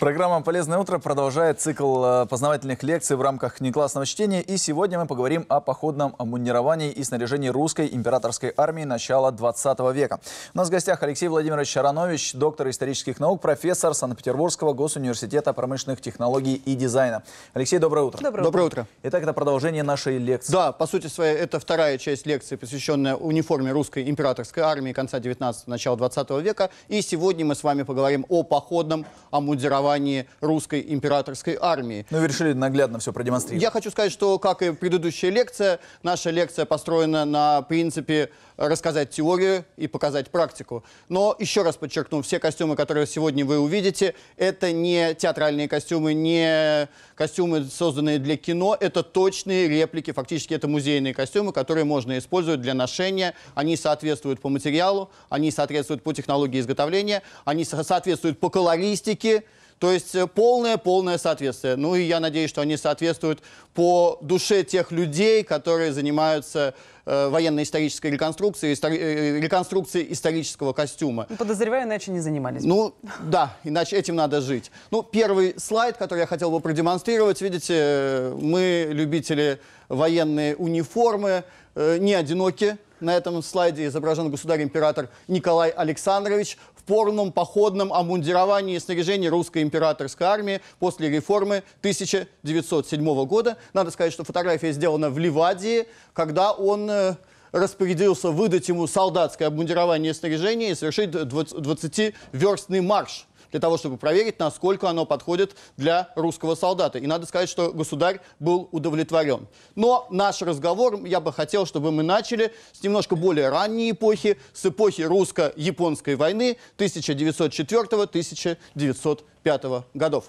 Программа «Полезное утро» продолжает цикл э, познавательных лекций в рамках неклассного чтения. И сегодня мы поговорим о походном амунировании и снаряжении русской императорской армии начала 20 века. У нас в гостях Алексей Владимирович Шаранович, доктор исторических наук, профессор Санкт-Петербургского госуниверситета промышленных технологий и дизайна. Алексей, доброе утро. Доброе, доброе утро. Итак, это продолжение нашей лекции. Да, по сути своей, это вторая часть лекции, посвященная униформе русской императорской армии конца 19-начала 20 века. И сегодня мы с вами поговорим о походном амунировании формировании русской императорской армии. Ну, вы решили наглядно все продемонстрировать. Я хочу сказать, что, как и предыдущая лекция, наша лекция построена на принципе рассказать теорию и показать практику. Но еще раз подчеркну, все костюмы, которые сегодня вы увидите, это не театральные костюмы, не костюмы, созданные для кино, это точные реплики, фактически это музейные костюмы, которые можно использовать для ношения. Они соответствуют по материалу, они соответствуют по технологии изготовления, они соответствуют по колористике, то есть полное-полное э, соответствие. Ну и я надеюсь, что они соответствуют по душе тех людей, которые занимаются э, военно-исторической реконструкцией, истори- э, э, реконструкцией исторического костюма. Ну, подозреваю, иначе не занимались. Ну да, иначе этим надо жить. Ну, первый слайд, который я хотел бы продемонстрировать, видите, мы, любители военной униформы, э, не одиноки на этом слайде изображен государь-император Николай Александрович в порном походном обмундировании и снаряжении русской императорской армии после реформы 1907 года. Надо сказать, что фотография сделана в Ливадии, когда он э, распорядился выдать ему солдатское обмундирование и снаряжение и совершить 20-верстный марш для того, чтобы проверить, насколько оно подходит для русского солдата. И надо сказать, что государь был удовлетворен. Но наш разговор, я бы хотел, чтобы мы начали с немножко более ранней эпохи, с эпохи русско-японской войны 1904-1905 годов.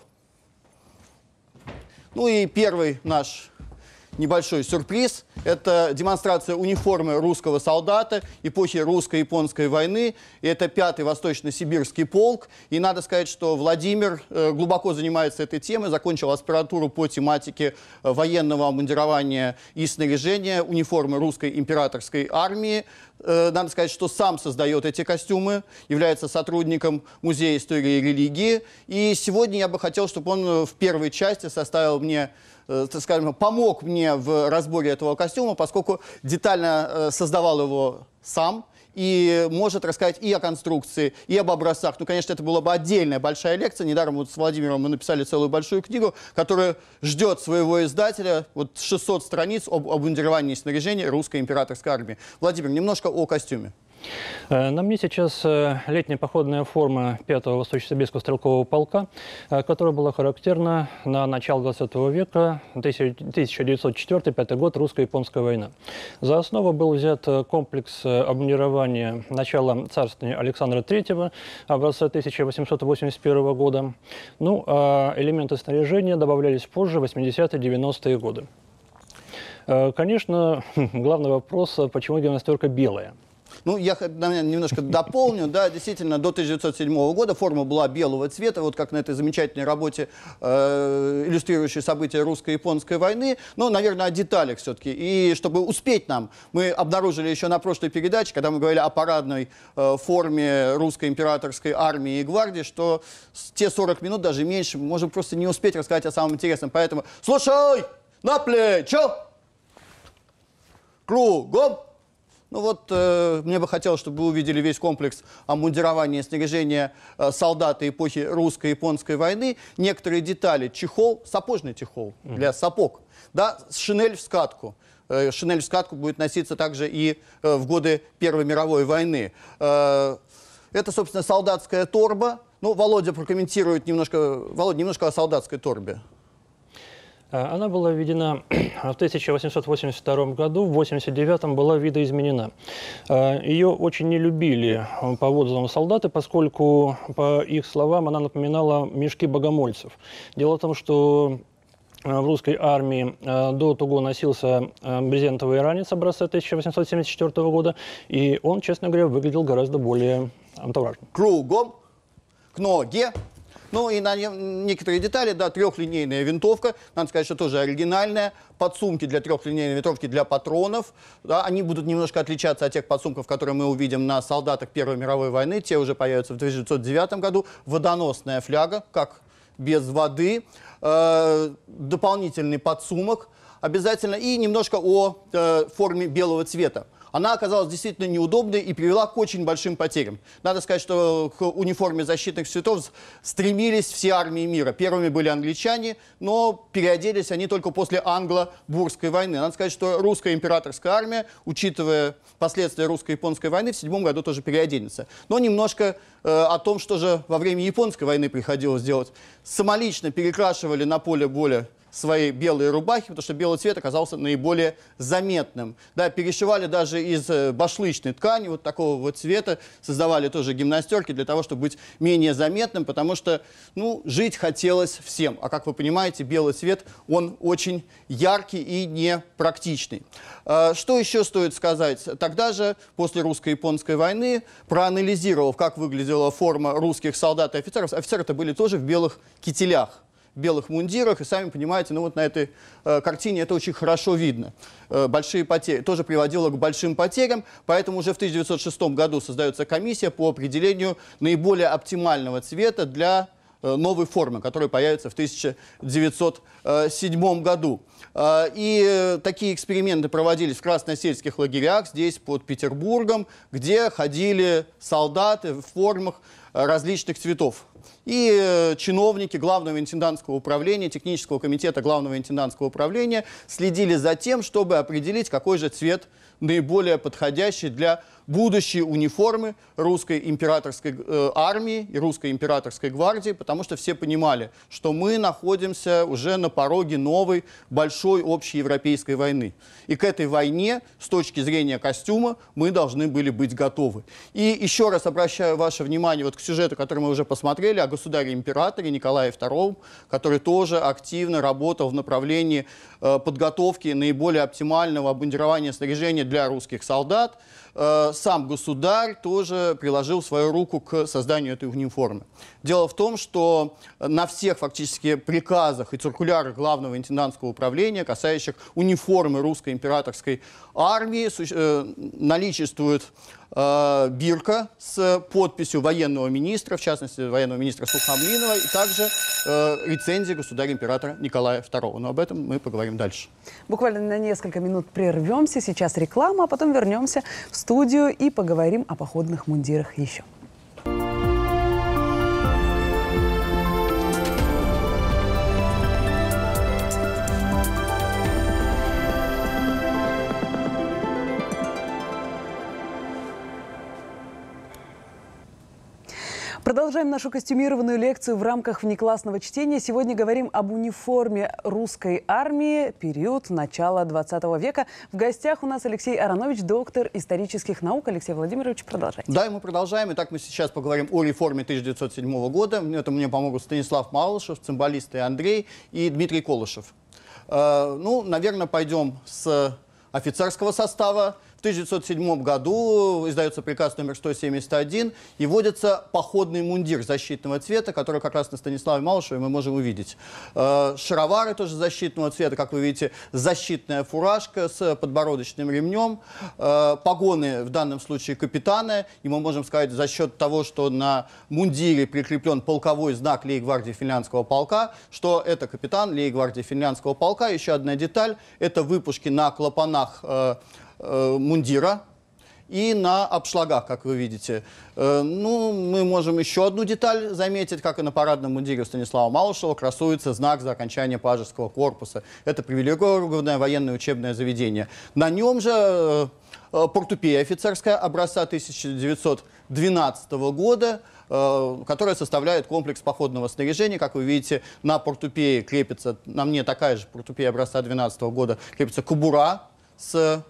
Ну и первый наш небольшой сюрприз. Это демонстрация униформы русского солдата эпохи русско-японской войны. И это пятый восточно-сибирский полк. И надо сказать, что Владимир э, глубоко занимается этой темой, закончил аспирантуру по тематике э, военного обмундирования и снаряжения униформы русской императорской армии. Э, надо сказать, что сам создает эти костюмы, является сотрудником Музея истории и религии. И сегодня я бы хотел, чтобы он в первой части составил мне Э, скажем, помог мне в разборе этого костюма, поскольку детально э, создавал его сам, и может рассказать и о конструкции, и об образцах. Ну, конечно, это была бы отдельная большая лекция. Недаром вот с Владимиром мы написали целую большую книгу, которая ждет своего издателя. Вот 600 страниц об обмундировании и снаряжении русской императорской армии. Владимир, немножко о костюме. Э, на мне сейчас э, летняя походная форма 5-го Восточно-Сибирского стрелкового полка, э, которая была характерна на начало 20 века, 1904-5 год, русско-японская война. За основу был взят комплекс обмундирования начала царствования Александра III, образца 1881 года. Ну, а элементы снаряжения добавлялись позже, 80-90-е годы. Конечно, главный вопрос, почему гимнастерка белая? Ну, я наверное, немножко дополню. Да, действительно, до 1907 года форма была белого цвета, вот как на этой замечательной работе, э, иллюстрирующей события русско-японской войны. Но, наверное, о деталях все-таки. И чтобы успеть нам, мы обнаружили еще на прошлой передаче, когда мы говорили о парадной э, форме русской императорской армии и гвардии, что те 40 минут, даже меньше, можем просто не успеть рассказать о самом интересном. Поэтому слушай, на плечо, кругом ну вот, э, мне бы хотелось, чтобы вы увидели весь комплекс обмундирования и снаряжения э, солдат эпохи русско-японской войны. Некоторые детали. Чехол, сапожный чехол mm -hmm. для сапог. Да, шинель в скатку. Э, шинель в скатку будет носиться также и э, в годы Первой мировой войны. Э, это, собственно, солдатская торба. Ну, Володя прокомментирует немножко, Володя, немножко о солдатской торбе. Э, она была введена в 1882 году, в 1889 была видоизменена. Э, ее очень не любили э, по отзывам солдаты, поскольку, по их словам, она напоминала мешки богомольцев. Дело в том, что в русской армии до Туго носился брезентовый ранец образца 1874 года, и он, честно говоря, выглядел гораздо более антуражным. Кругом к ноге ну и на некоторые детали, да, трехлинейная винтовка, надо сказать, что тоже оригинальная, подсумки для трехлинейной винтовки для патронов, да, они будут немножко отличаться от тех подсумков, которые мы увидим на солдатах Первой мировой войны, те уже появятся в 1909 году, водоносная фляга, как без воды, э, дополнительный подсумок обязательно и немножко о э, форме белого цвета она оказалась действительно неудобной и привела к очень большим потерям. Надо сказать, что к униформе защитных цветов стремились все армии мира. Первыми были англичане, но переоделись они только после англо-бурской войны. Надо сказать, что русская императорская армия, учитывая последствия русско-японской войны, в седьмом году тоже переоденется. Но немножко э, о том, что же во время японской войны приходилось делать. Самолично перекрашивали на поле более своей белой рубахи, потому что белый цвет оказался наиболее заметным. Да, перешивали даже из э, башлычной ткани вот такого вот цвета, создавали тоже гимнастерки для того, чтобы быть менее заметным, потому что, ну, жить хотелось всем. А как вы понимаете, белый цвет, он очень яркий и непрактичный. А, что еще стоит сказать? Тогда же, после русско-японской войны, проанализировав, как выглядела форма русских солдат и офицеров, офицеры-то были тоже в белых кителях белых мундирах, и сами понимаете, ну вот на этой э, картине это очень хорошо видно. Э, большие потери, тоже приводило к большим потерям, поэтому уже в 1906 году создается комиссия по определению наиболее оптимального цвета для э, новой формы, которая появится в 1907 году. Э, и э, такие эксперименты проводились в красносельских лагерях, здесь под Петербургом, где ходили солдаты в формах различных цветов. И э, чиновники Главного интендантского управления, технического комитета Главного интендантского управления следили за тем, чтобы определить, какой же цвет наиболее подходящий для будущие униформы русской императорской э, армии и русской императорской гвардии, потому что все понимали, что мы находимся уже на пороге новой большой общей европейской войны. И к этой войне с точки зрения костюма мы должны были быть готовы. И еще раз обращаю ваше внимание вот к сюжету, который мы уже посмотрели, о государе-императоре Николае II, который тоже активно работал в направлении э, подготовки наиболее оптимального обмундирования снаряжения для русских солдат. Э, сам государь тоже приложил свою руку к созданию этой униформы. Дело в том, что на всех фактически приказах и циркулярах главного интендантского управления, касающих униформы русской императорской армии, э, наличествует э, бирка с подписью военного министра, в частности, военного министра Сухомлинова, и также э, рецензия государя-императора Николая II. Но об этом мы поговорим дальше. Буквально на несколько минут прервемся. Сейчас реклама, а потом вернемся в студию и поговорим о походных мундирах еще. Продолжаем нашу костюмированную лекцию в рамках внеклассного чтения. Сегодня говорим об униформе русской армии, период начала 20 века. В гостях у нас Алексей Аронович, доктор исторических наук. Алексей Владимирович, продолжайте. Да, и мы продолжаем. Итак, мы сейчас поговорим о реформе 1907 года. Это мне помогут Станислав Малышев, цимбалисты Андрей, и Дмитрий Колышев. Э, ну, наверное, пойдем с офицерского состава. 1907 году издается приказ номер 171 и вводится походный мундир защитного цвета, который как раз на Станиславе Малышеве мы можем увидеть. Э, шаровары тоже защитного цвета, как вы видите, защитная фуражка с подбородочным ремнем, э, погоны в данном случае капитана, и мы можем сказать за счет того, что на мундире прикреплен полковой знак Лейгвардии финляндского полка, что это капитан Лейгвардии финляндского полка. Еще одна деталь – это выпушки на клапанах э, э, мундира и на обшлагах, как вы видите. Э, ну, мы можем еще одну деталь заметить, как и на парадном мундире Станислава Малышева красуется знак за окончание пажеского корпуса. Это привилегированное военное учебное заведение. На нем же э, э портупея офицерская образца 1912 года, э, которая составляет комплекс походного снаряжения. Как вы видите, на портупее крепится, на мне такая же портупея образца 12 года, крепится кубура с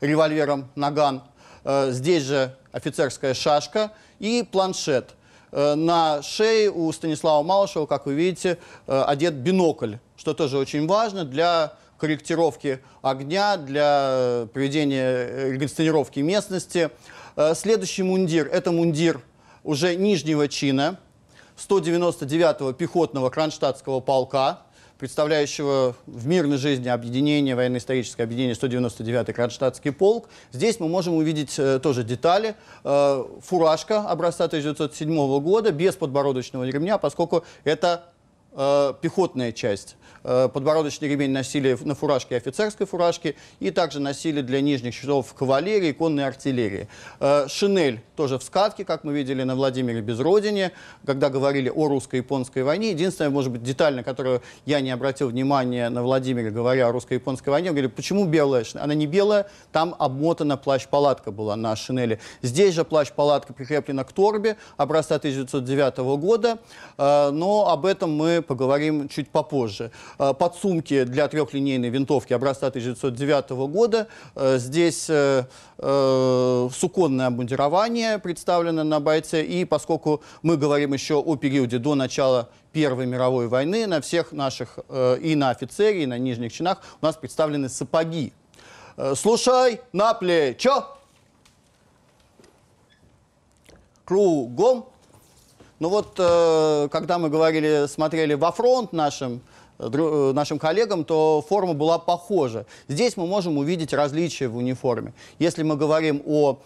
револьвером наган. Э, здесь же офицерская шашка и планшет. Э, на шее у Станислава Малышева, как вы видите, э, одет бинокль, что тоже очень важно для корректировки огня, для проведения регенсценировки местности. Следующий мундир – это мундир уже нижнего чина 199-го пехотного кронштадтского полка представляющего в мирной жизни объединение, военно-историческое объединение 199-й Кронштадтский полк. Здесь мы можем увидеть э, тоже детали. Э, фуражка образца 1907 года без подбородочного ремня, поскольку это Э, пехотная часть, э, подбородочный ремень носили на фуражке офицерской фуражки, и также носили для нижних часов кавалерии, конной артиллерии. Э, шинель тоже в скатке, как мы видели на Владимире Безродине, когда говорили о русско-японской войне. единственная может быть, деталь, на которую я не обратил внимания на Владимире, говоря о русско-японской войне, говорили, почему белая шинель? Она не белая, там обмотана плащ-палатка была на шинели. Здесь же плащ-палатка прикреплена к торбе образца 1909 года, э, но об этом мы поговорим чуть попозже. Э, подсумки для трехлинейной винтовки образца 1909 года. Э, здесь э, суконное обмундирование представлено на бойце. И поскольку мы говорим еще о периоде до начала Первой мировой войны, на всех наших и на офицере, и на нижних чинах у нас представлены сапоги. Слушай на плечо! Кругом ну вот, э, когда мы говорили, смотрели во фронт нашим, э, э, нашим коллегам, то форма была похожа. Здесь мы можем увидеть различия в униформе. Если мы говорим о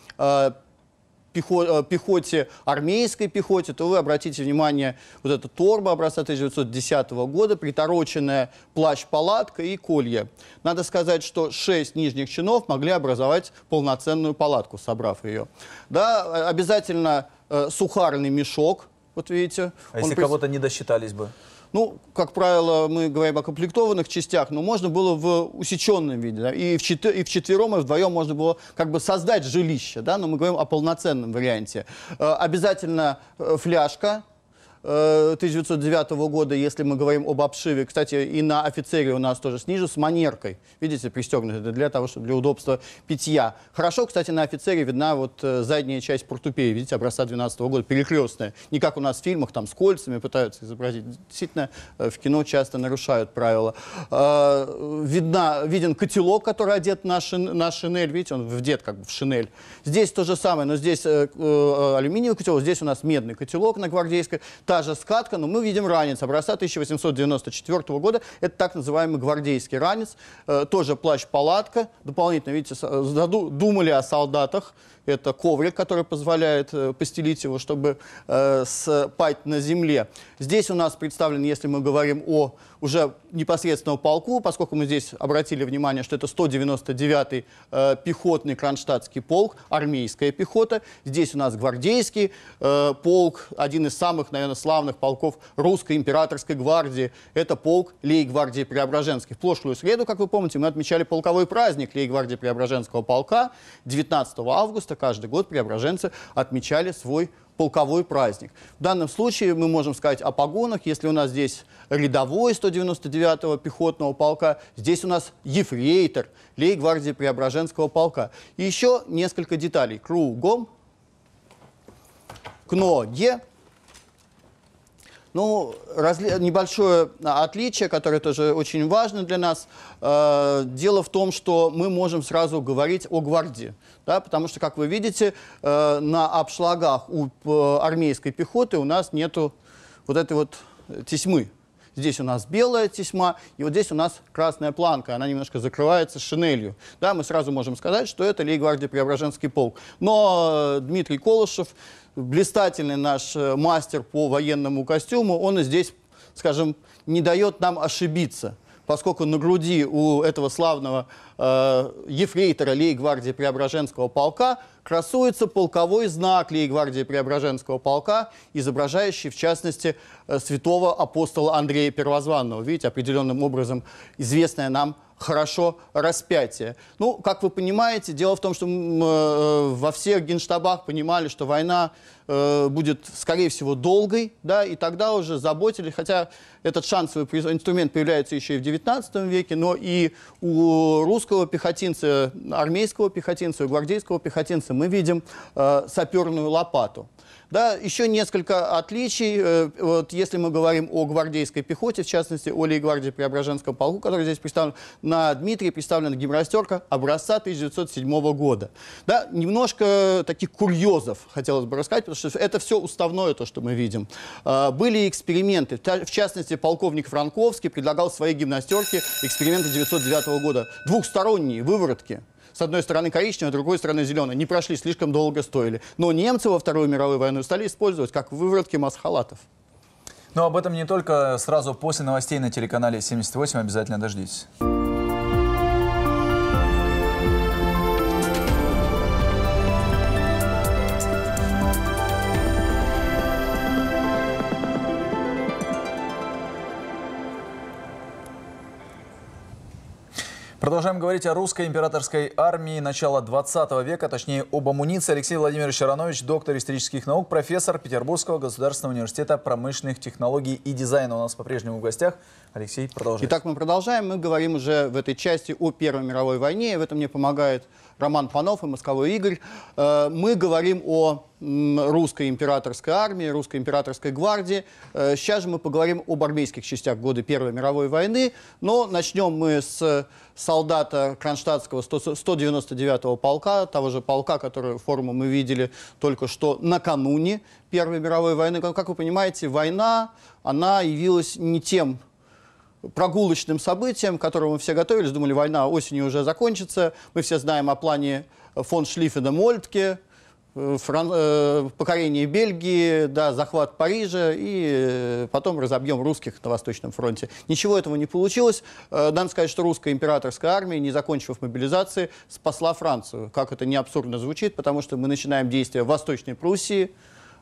пехоте, армейской пехоте, то вы обратите внимание, вот эта торба образца 1910 года, притороченная плащ-палатка и колье. Надо сказать, что шесть нижних чинов могли образовать полноценную палатку, собрав ее. Да, обязательно э, сухарный мешок – вот видите. А если пред... кого-то не досчитались бы? Ну, как правило, мы говорим о комплектованных частях, но можно было в усеченном виде. Да? И, в чет... и вчетвером, и вдвоем можно было как бы создать жилище, да, но мы говорим о полноценном варианте. Э, обязательно э, фляжка, 1909 э, года, если мы говорим об обшиве, кстати, и на офицере у нас тоже снизу с манеркой, видите, пристегнуты для того, чтобы для удобства питья. Хорошо, кстати, на офицере видна вот э, задняя часть портупеи, видите, образца 12 года, перекрестная. Не как у нас в фильмах, там с кольцами пытаются изобразить. Действительно, э, в кино часто нарушают правила. Видна, виден котелок, который одет на, шин, на шинель, видите, он вдет как бы в шинель. Здесь то же самое, но здесь алюминиевый котелок, здесь у нас медный котелок на гвардейской та же скатка, но мы видим ранец образца 1894 года. Это так называемый гвардейский ранец. Э, тоже плащ-палатка. Дополнительно, видите, думали о солдатах. Это коврик, который позволяет э, постелить его, чтобы э, спать на земле. Здесь у нас представлен, если мы говорим о уже непосредственно полку, поскольку мы здесь обратили внимание, что это 199-й э, пехотный кронштадтский полк, армейская пехота. Здесь у нас гвардейский э, полк, один из самых, наверное, славных полков русской императорской гвардии. Это полк Лейгвардии Преображенской. В прошлую среду, как вы помните, мы отмечали полковой праздник Лейгвардии Преображенского полка. 19 августа каждый год преображенцы отмечали свой полковой праздник. В данном случае мы можем сказать о погонах. Если у нас здесь рядовой 199-го пехотного полка, здесь у нас ефрейтор лейгвардии Преображенского полка. И еще несколько деталей. Кругом к ноге ну, разли... небольшое а, отличие, которое тоже очень важно для нас. Э, дело в том, что мы можем сразу говорить о гвардии. Да, потому что, как вы видите, э, на обшлагах у э, армейской пехоты у нас нету вот этой вот тесьмы. Здесь у нас белая тесьма, и вот здесь у нас красная планка. Она немножко закрывается шинелью. Да, мы сразу можем сказать, что это Лейгвардия Преображенский полк. Но э, Дмитрий Колышев, блистательный наш э, мастер по военному костюму, он и здесь, скажем, не дает нам ошибиться поскольку на груди у этого славного э, ефрейтора Лейгвардии Преображенского полка красуется полковой знак Лейгвардии Преображенского полка, изображающий, в частности, э, святого апостола Андрея Первозванного. Видите, определенным образом известная нам хорошо распятие. Ну, как вы понимаете, дело в том, что э, э, во всех генштабах понимали, что война э, будет, скорее всего, долгой, да, и тогда уже заботились, хотя этот шансовый инструмент появляется еще и в 19 веке, но и у русского пехотинца, армейского пехотинца, у гвардейского пехотинца мы видим э, саперную лопату. Да, еще несколько отличий. Э, вот если мы говорим о гвардейской пехоте, в частности, о лейгвардии Преображенского полку, который здесь представлен, на Дмитрии представлена гимнастерка образца 1907 года. Да, немножко таких курьезов хотелось бы рассказать, потому что это все уставное, то, что мы видим. Э, были эксперименты. В частности, полковник Франковский предлагал своей гимнастерке эксперименты 1909 года. Двухсторонние выворотки с одной стороны коричневая, с другой стороны зеленая. Не прошли, слишком долго стоили. Но немцы во Вторую мировую войну стали использовать как выворотки масхалатов. Но об этом не только сразу после новостей на телеканале 78. Обязательно дождитесь. Продолжаем говорить о русской императорской армии начала 20 века, точнее об амуниции. Алексей Владимирович Аронович, доктор исторических наук, профессор Петербургского государственного университета промышленных технологий и дизайна у нас по-прежнему в гостях. Алексей, продолжайте. Итак, мы продолжаем. Мы говорим уже в этой части о Первой мировой войне. в этом мне помогает Роман Панов и Московой Игорь. Э, мы говорим о русской императорской армии, русской императорской гвардии. Э, сейчас же мы поговорим об армейских частях годы Первой мировой войны. Но начнем мы с солдата кронштадтского 199-го полка, того же полка, который форму мы видели только что накануне Первой мировой войны. Как вы понимаете, война, она явилась не тем прогулочным событием, к которому мы все готовились, думали, война осенью уже закончится. Мы все знаем о плане фон Шлиффена Мольтке, э, Фран... Э, покорение Бельгии, да, захват Парижа, и э, потом разобьем русских на Восточном фронте. Ничего этого не получилось. Э, надо сказать, что русская императорская армия, не закончив мобилизации, спасла Францию. Как это не абсурдно звучит, потому что мы начинаем действия в Восточной Пруссии,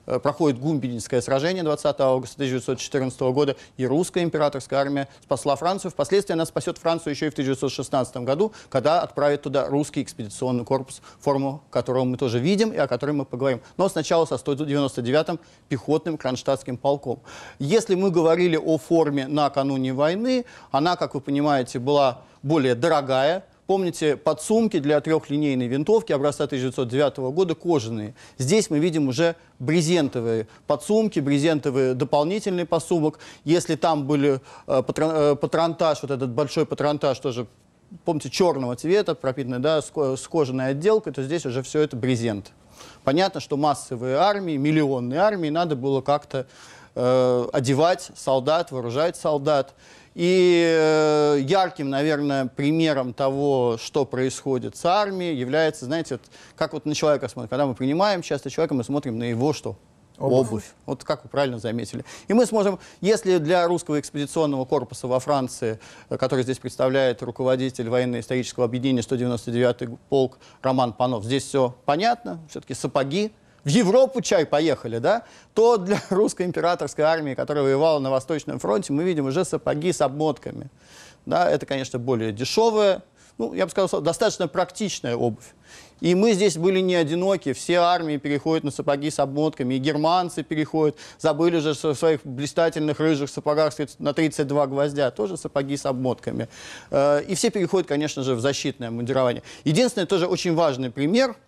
Э, проходит Гумбининское сражение 20 августа 1914 года, и русская императорская армия спасла Францию. Впоследствии она спасет Францию еще и в 1916 году, когда отправит туда русский экспедиционный корпус, форму которого мы тоже видим и о которой мы поговорим. Но сначала со 199-м пехотным кронштадтским полком. Если мы говорили о форме накануне войны, она, как вы понимаете, была более дорогая, Помните, подсумки для трехлинейной винтовки образца 1909 года кожаные. Здесь мы видим уже брезентовые подсумки, брезентовые дополнительный подсумок. Если там были э, э, патронтаж, вот этот большой патронтаж тоже помните, черного цвета, пропитанный да, с кожаной отделкой, то здесь уже все это брезент. Понятно, что массовые армии, миллионные армии, надо было как-то э, одевать солдат, вооружать солдат. И э, ярким, наверное, примером того, что происходит с армией, является, знаете, вот, как вот на человека смотрим. Когда мы принимаем часто человека, мы смотрим на его что? Обувь. обувь. Вот как вы правильно заметили. И мы сможем, если для русского экспедиционного корпуса во Франции, э, который здесь представляет руководитель военно-исторического объединения 199-й полк Роман Панов, здесь все понятно, все-таки сапоги в Европу чай поехали, да, то для русской императорской армии, которая воевала на Восточном фронте, мы видим уже сапоги с обмотками. Да, это, конечно, более дешевая, ну, я бы сказал, достаточно практичная обувь. И мы здесь были не одиноки. Все армии переходят на сапоги с обмотками. И германцы переходят. Забыли же в своих блистательных рыжих сапогах на 32 гвоздя. Тоже сапоги с обмотками. Э, и все переходят, конечно же, в защитное мундирование. Единственное, тоже очень важный пример –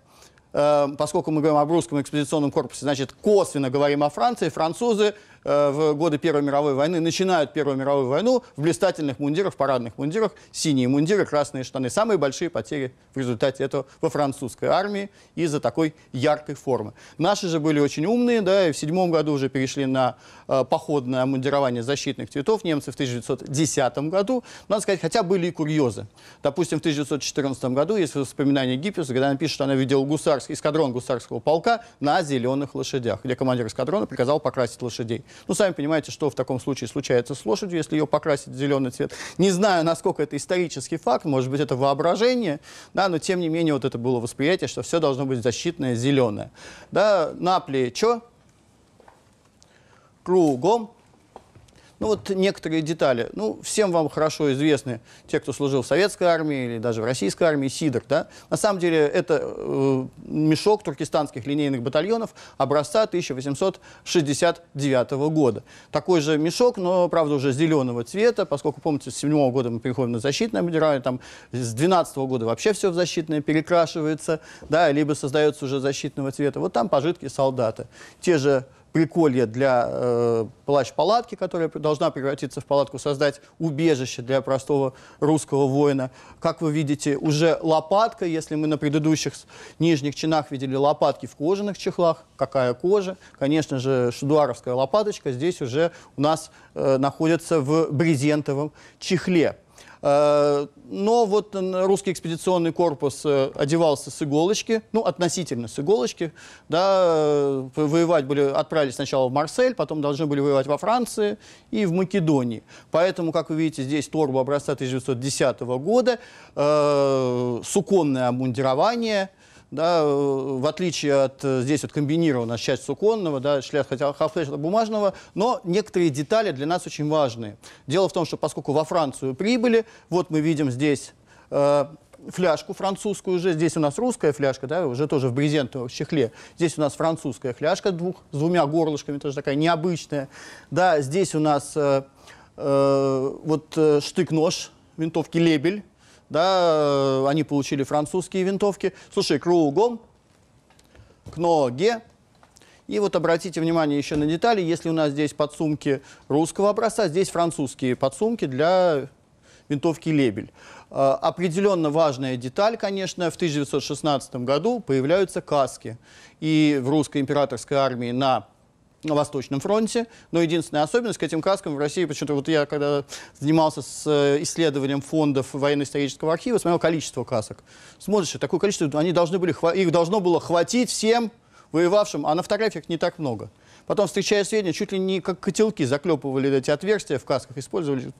Эм, поскольку мы говорим об русском экспедиционном корпусе, значит, косвенно говорим о Франции. Французы Э, в годы Первой мировой войны, начинают Первую мировую войну в блистательных мундирах, парадных мундирах, синие мундиры, красные штаны. Самые большие потери в результате этого во французской армии из-за такой яркой формы. Наши же были очень умные, да, и в седьмом году уже перешли на э, походное мундирование защитных цветов, немцы в 1910 году. Надо сказать, хотя были и курьезы. Допустим, в 1914 году есть воспоминания Гиппиуса, когда он пишет, что она видела гусарский, эскадрон гусарского полка на зеленых лошадях, где командир эскадрона приказал покрасить лошадей. Ну, сами понимаете, что в таком случае случается с лошадью, если ее покрасить в зеленый цвет. Не знаю, насколько это исторический факт, может быть, это воображение, да, но тем не менее вот это было восприятие, что все должно быть защитное зеленое. Да, на плечо, кругом, ну вот некоторые детали. Ну, всем вам хорошо известны, те, кто служил в советской армии или даже в российской армии, Сидор. Да? На самом деле это э, мешок туркестанских линейных батальонов образца 1869 года. Такой же мешок, но, правда, уже зеленого цвета, поскольку, помните, с 7 года мы приходим на защитное обмундирование, там с 12 года вообще все в защитное перекрашивается, да, либо создается уже защитного цвета. Вот там пожитки солдата. Те же приколье для э, плащ-палатки, которая должна превратиться в палатку, создать убежище для простого русского воина. Как вы видите, уже лопатка, если мы на предыдущих нижних чинах видели лопатки в кожаных чехлах, какая кожа, конечно же, шедуаровская лопаточка здесь уже у нас э, находится в брезентовом чехле. Э, но вот русский экспедиционный корпус э, одевался с иголочки, ну, относительно с иголочки, да, э, воевать были, отправились сначала в Марсель, потом должны были воевать во Франции и в Македонии. Поэтому, как вы видите, здесь торбу образца 1910 года, э, суконное обмундирование – да, э, в отличие от э, здесь вот комбинированного часть суконного, да, шляп, хотя хафлеш бумажного, но некоторые детали для нас очень важные. Дело в том, что поскольку во Францию прибыли, вот мы видим здесь э, фляжку французскую уже, здесь у нас русская фляжка, да, уже тоже в брезентовом чехле, здесь у нас французская фляжка двух, с двумя горлышками, тоже такая необычная, да, здесь у нас э, э, вот э, штык-нож, винтовки «Лебель», да, э, они получили французские винтовки. Слушай, кругом, к ноге. И вот обратите внимание еще на детали, если у нас здесь подсумки русского образца, здесь французские подсумки для винтовки «Лебель». Э, определенно важная деталь, конечно, в 1916 году появляются каски. И в русской императорской армии на на Восточном фронте. Но единственная особенность к этим каскам в России, почему-то вот я когда занимался с э, исследованием фондов военно-исторического архива, смотрел количество касок. Смотришь, такое количество, они должны были, их должно было хватить всем воевавшим, а на фотографиях не так много. Потом, встречая сведения, чуть ли не как котелки заклепывали эти отверстия в касках, использовали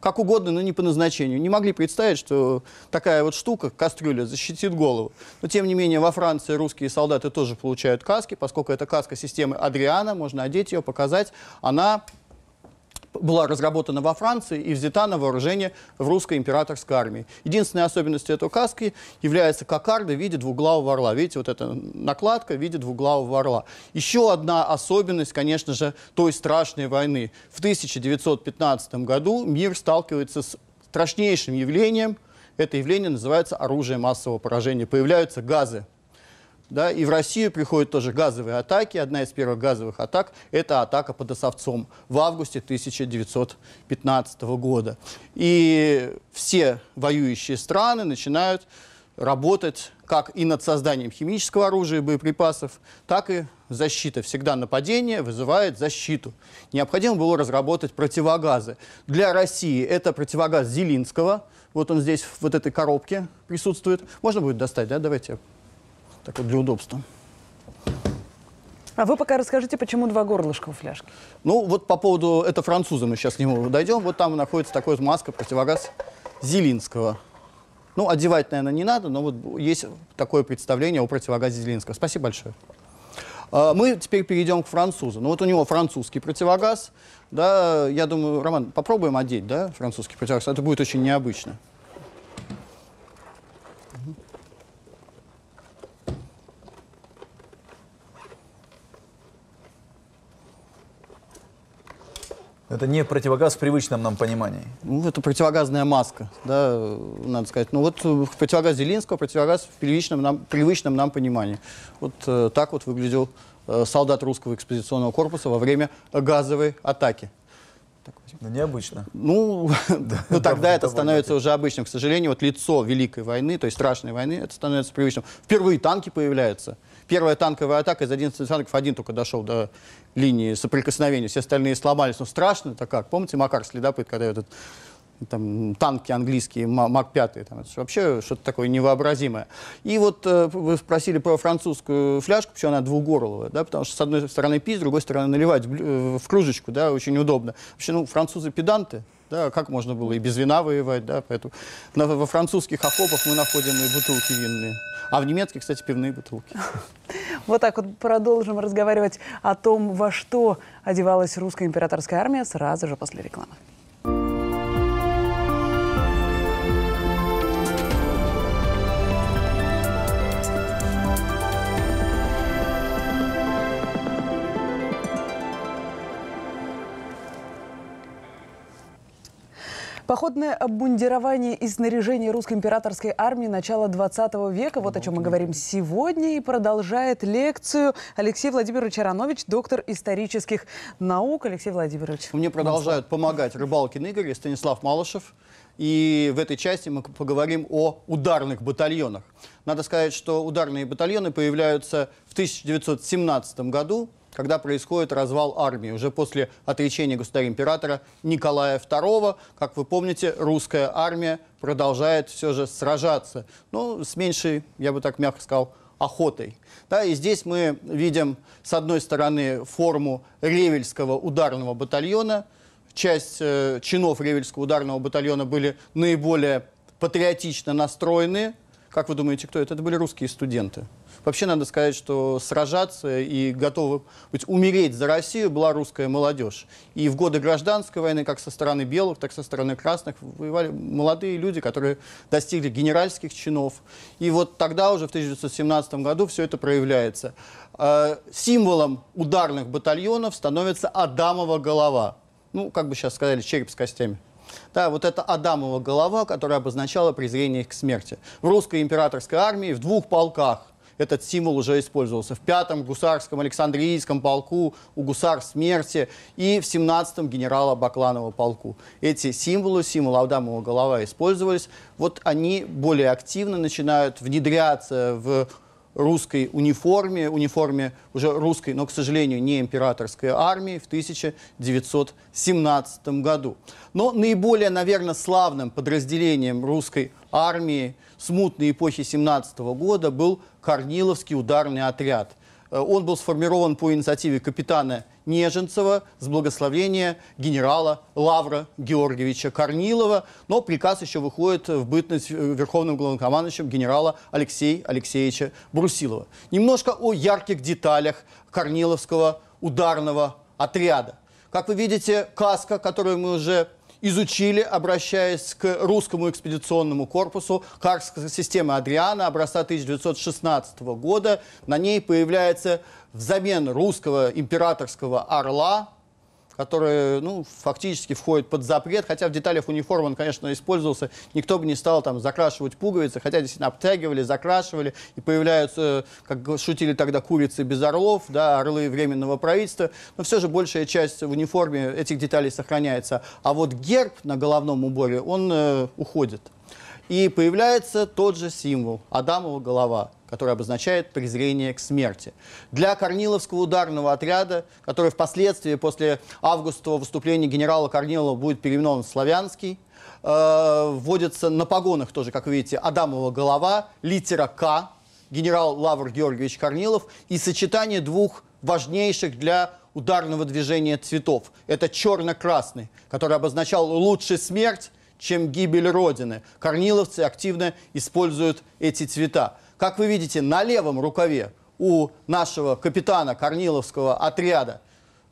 как угодно, но не по назначению. Не могли представить, что такая вот штука, кастрюля, защитит голову. Но, тем не менее, во Франции русские солдаты тоже получают каски, поскольку это каска системы Адриана, можно одеть ее, показать. Она была разработана во Франции и взята на вооружение в русской императорской армии. Единственной особенностью этой каски является кокарда в виде двуглавого орла. Видите, вот эта накладка в виде двуглавого орла. Еще одна особенность, конечно же, той страшной войны. В 1915 году мир сталкивается с страшнейшим явлением. Это явление называется оружие массового поражения. Появляются газы да, и в Россию приходят тоже газовые атаки. Одна из первых газовых атак – это атака под Осовцом в августе 1915 года. И все воюющие страны начинают работать как и над созданием химического оружия и боеприпасов, так и защита. Всегда нападение вызывает защиту. Необходимо было разработать противогазы. Для России это противогаз Зелинского. Вот он здесь, в вот этой коробке присутствует. Можно будет достать, да? Давайте я так вот для удобства. А вы пока расскажите, почему два горлышка у фляжки? Ну, вот по поводу, это француза мы сейчас к нему дойдем. Вот там находится такой вот маска, противогаз Зелинского. Ну, одевать, наверное, не надо, но вот есть такое представление о противогазе Зелинского. Спасибо большое. А, мы теперь перейдем к французу. Ну вот у него французский противогаз. Да, я думаю, Роман, попробуем одеть, да, французский противогаз. Это будет очень необычно. Это не противогаз в привычном нам понимании. Ну, это противогазная маска, да, надо сказать. Ну, вот противогаз Зеленского, противогаз в привычном нам, привычном нам понимании. Вот э, так вот выглядел э, солдат русского экспозиционного корпуса во время газовой атаки так возьмем. Ну, необычно. Ну, ну да, ну тогда это становится уже обычным. К сожалению, вот лицо Великой войны, то есть страшной войны, это становится привычным. Впервые танки появляются. Первая танковая атака из 11 танков, один только дошел до линии соприкосновения, все остальные сломались. Ну, страшно-то как? Помните, Макар Следопыт, когда этот там, танки английские, МАК-5, это вообще что-то такое невообразимое. И вот э, вы спросили про французскую фляжку, почему она двугорловая, да, потому что с одной стороны пить, с другой стороны наливать в, э, в кружечку, да, очень удобно. Вообще, ну, французы педанты, да, как можно было и без вина воевать, да, поэтому на, во французских окопах мы находим и бутылки винные. А в немецких, кстати, пивные бутылки. Вот так вот продолжим разговаривать о том, во что одевалась русская императорская армия сразу же после рекламы. Походное обмундирование и снаряжение русской императорской армии начала 20 века, вот о чем мы говорим сегодня, и продолжает лекцию Алексей Владимирович Аронович, доктор исторических наук. Алексей Владимирович. Мне продолжают помогать Рыбалкин Игорь и Станислав Малышев. И в этой части мы поговорим о ударных батальонах. Надо сказать, что ударные батальоны появляются в 1917 году когда происходит развал армии. Уже после отречения государя-императора Николая II, как вы помните, русская армия продолжает все же сражаться. Ну, с меньшей, я бы так мягко сказал, охотой. Да, и здесь мы видим, с одной стороны, форму Ревельского ударного батальона. Часть э, чинов Ревельского ударного батальона были наиболее патриотично настроены. Как вы думаете, кто это? Это были русские студенты. Вообще надо сказать, что сражаться и готовы быть умереть за Россию была русская молодежь. И в годы гражданской войны, как со стороны белых, так и со стороны красных, воевали молодые люди, которые достигли генеральских чинов. И вот тогда уже в 1917 году все это проявляется. А, символом ударных батальонов становится Адамова голова. Ну, как бы сейчас сказали, череп с костями. Да, вот это Адамова голова, которая обозначала презрение их к смерти. В русской императорской армии в двух полках этот символ уже использовался. В пятом гусарском Александрийском полку, у гусар смерти и в 17-м генерала Бакланова полку. Эти символы, символ Алдамова голова использовались. Вот они более активно начинают внедряться в русской униформе, униформе уже русской, но, к сожалению, не императорской армии в 1917 году. Но наиболее, наверное, славным подразделением русской армии смутной эпохи 17 года был Корниловский ударный отряд – Э, он был сформирован по инициативе капитана Неженцева с благословения генерала Лавра Георгиевича Корнилова, но приказ еще выходит в бытность э, верховным главнокомандующим генерала Алексея Алексеевича Брусилова. Немножко о ярких деталях Корниловского ударного отряда. Как вы видите, каска, которую мы уже изучили, обращаясь к русскому экспедиционному корпусу, Карская система Адриана образца 1916 года. На ней появляется взамен русского императорского орла которые, ну, фактически входят под запрет, хотя в деталях униформы он, конечно, использовался, никто бы не стал там закрашивать пуговицы, хотя действительно обтягивали, закрашивали, и появляются, как шутили тогда, курицы без орлов, да, орлы временного правительства, но все же большая часть в униформе этих деталей сохраняется. А вот герб на головном уборе, он э, уходит. И появляется тот же символ – Адамова голова, который обозначает презрение к смерти. Для Корниловского ударного отряда, который впоследствии после августа выступления генерала Корнилова будет переименован в «Славянский», э, вводится на погонах тоже, как видите, Адамова голова, литера «К», генерал Лавр Георгиевич Корнилов, и сочетание двух важнейших для ударного движения цветов. Это черно-красный, который обозначал лучше смерть, чем гибель Родины. Корниловцы активно используют эти цвета. Как вы видите, на левом рукаве у нашего капитана Корниловского отряда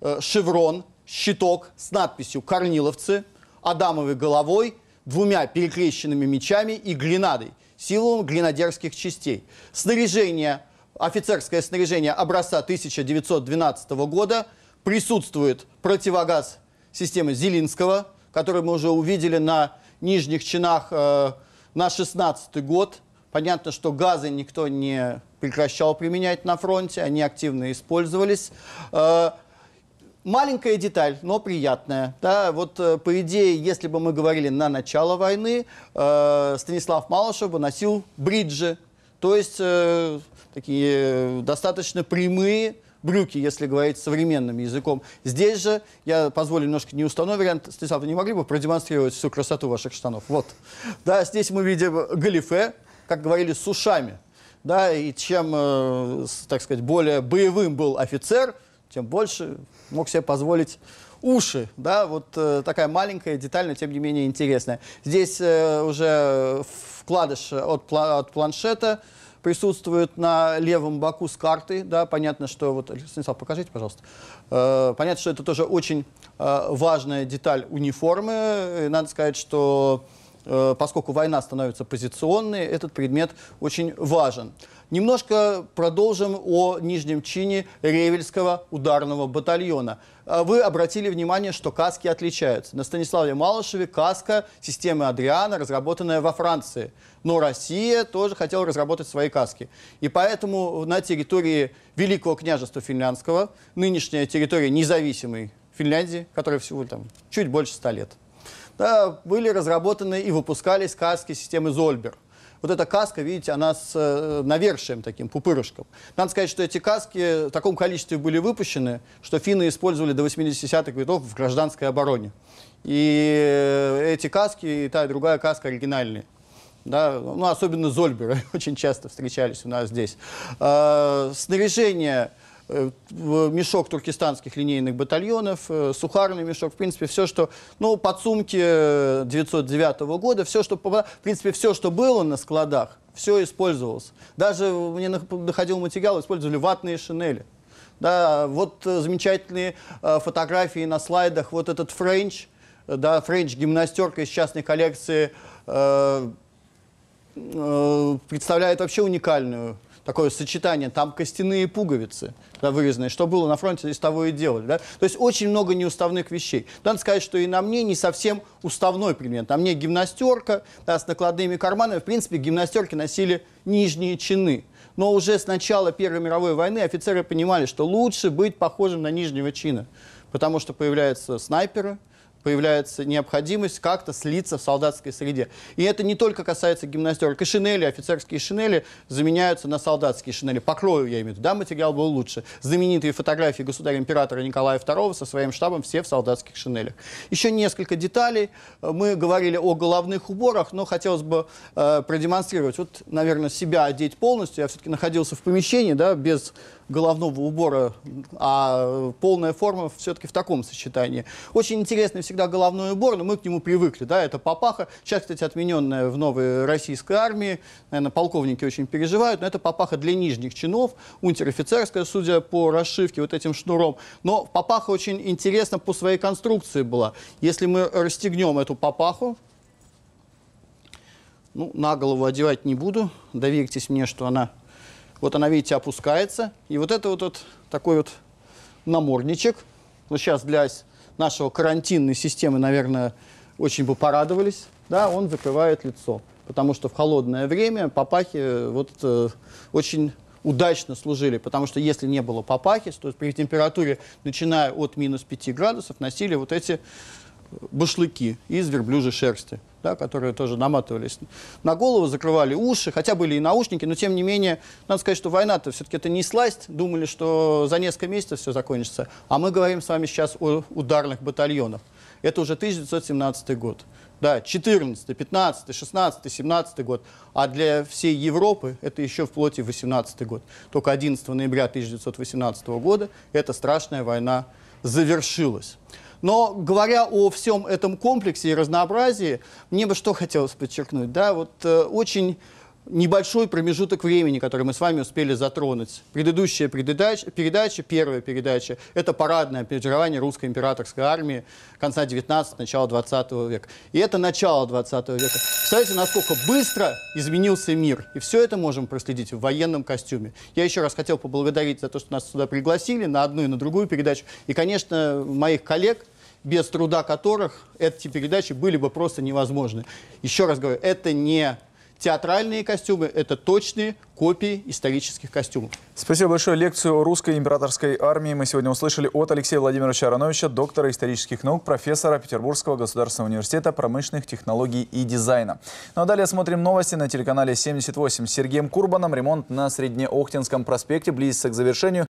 э, шеврон, щиток с надписью «Корниловцы», Адамовой головой, двумя перекрещенными мечами и гренадой, силовым гренадерских частей. Снаряжение, офицерское снаряжение образца 1912 года, присутствует противогаз системы Зелинского – который мы уже увидели на нижних чинах э, на 16 год. Понятно, что газы никто не прекращал применять на фронте, они активно использовались. Э, маленькая деталь, но приятная. Да, вот э, по идее, если бы мы говорили на начало войны, э, Станислав Малышев бы носил бриджи, то есть э, такие э, достаточно прямые брюки, если говорить современным языком. Здесь же, я позволю немножко не установить вариант, Станислав, вы не могли бы продемонстрировать всю красоту ваших штанов? Вот. Да, здесь мы видим галифе, как говорили, с ушами. Да, и чем, э, так сказать, более боевым был офицер, тем больше мог себе позволить уши, да, вот э, такая маленькая деталь, но тем не менее интересная. Здесь э, уже вкладыш от, пла от планшета, присутствует на левом боку с карты, Да, понятно, что... Вот, Александр, покажите, пожалуйста. Э, понятно, что это тоже очень э, важная деталь униформы. надо сказать, что э, поскольку война становится позиционной, этот предмет очень важен. Немножко продолжим о нижнем чине Ревельского ударного батальона. А, вы обратили внимание, что каски отличаются. На Станиславе Малышеве каска системы Адриана, разработанная во Франции. Но Россия тоже хотела разработать свои каски. И поэтому на территории Великого княжества финляндского, нынешняя территория независимой Финляндии, которая всего там чуть больше ста лет, да, были разработаны и выпускались каски системы Зольбер – вот эта каска, видите, она с э, навершием таким, пупырышком. Надо сказать, что эти каски в таком количестве были выпущены, что финны использовали до 80-х годов в гражданской обороне. И э, эти каски, и та, и другая каска оригинальные. Да, ну, особенно Зольберы очень часто встречались у нас здесь. Э, снаряжение Э, мешок туркестанских линейных батальонов, э, сухарный мешок, в принципе, все, что, ну, подсумки 909 э, года, все, что, в принципе, все, что было на складах, все использовалось. Даже мне доходил материал, использовали ватные шинели. Да, вот замечательные фотографии на слайдах, вот этот френч, да, френч-гимнастерка из частной коллекции представляет вообще уникальную такое сочетание, там костяные пуговицы да, вырезанные, что было на фронте, из того и делали. Да? То есть очень много неуставных вещей. Надо сказать, что и на мне не совсем уставной предмет. На мне гимнастерка да, с накладными карманами. В принципе, гимнастерки носили нижние чины. Но уже с начала Первой мировой войны офицеры понимали, что лучше быть похожим на нижнего чина. Потому что появляются снайперы, появляется необходимость как-то слиться в солдатской среде. И это не только касается гимнастерок. И шинели, офицерские шинели заменяются на солдатские шинели. По крою, я имею в виду. Да, материал был лучше. Знаменитые фотографии государя-императора Николая II со своим штабом все в солдатских шинелях. Еще несколько деталей. Мы говорили о головных уборах, но хотелось бы э, продемонстрировать. Вот, наверное, себя одеть полностью. Я все-таки находился в помещении, да, без головного убора, а полная форма все-таки в таком сочетании. Очень интересный всегда головной убор, но мы к нему привыкли, да, это папаха, сейчас, кстати, отмененная в новой российской армии, наверное, полковники очень переживают, но это папаха для нижних чинов, унтер-офицерская, судя по расшивке вот этим шнуром, но папаха очень интересна по своей конструкции была. Если мы расстегнем эту папаху, ну, на голову одевать не буду. Доверьтесь мне, что она вот она, видите, опускается. И вот это вот, вот такой вот намордничек. Вот сейчас для нашего карантинной системы, наверное, очень бы порадовались. Да, он закрывает лицо. Потому что в холодное время папахи э, вот, э, очень удачно служили, потому что если не было папахи, то при температуре, начиная от минус 5 градусов, носили вот эти башлыки из верблюжьей шерсти, да, которые тоже наматывались на голову, закрывали уши, хотя были и наушники, но тем не менее, надо сказать, что война-то все-таки это не сласть, думали, что за несколько месяцев все закончится, а мы говорим с вами сейчас о ударных батальонах. Это уже 1917 год. Да, 14, 15, 16, 17 год. А для всей Европы это еще вплоть и 18 год. Только 11 ноября 1918 года эта страшная война завершилась. Но говоря о всем этом комплексе и разнообразии, мне бы что хотелось подчеркнуть, да, вот э, очень небольшой промежуток времени, который мы с вами успели затронуть. Предыдущая передача, передача первая передача, это парадное переживание русской императорской армии конца 19 начала 20 века. И это начало 20 века. Представляете, насколько быстро изменился мир. И все это можем проследить в военном костюме. Я еще раз хотел поблагодарить за то, что нас сюда пригласили на одну и на другую передачу. И, конечно, моих коллег, без труда которых эти передачи были бы просто невозможны. Еще раз говорю, это не театральные костюмы – это точные копии исторических костюмов. Спасибо большое. Лекцию о русской императорской армии мы сегодня услышали от Алексея Владимировича Ароновича, доктора исторических наук, профессора Петербургского государственного университета промышленных технологий и дизайна. Ну а далее смотрим новости на телеканале 78 с Сергеем Курбаном. Ремонт на Среднеохтинском проспекте близится к завершению.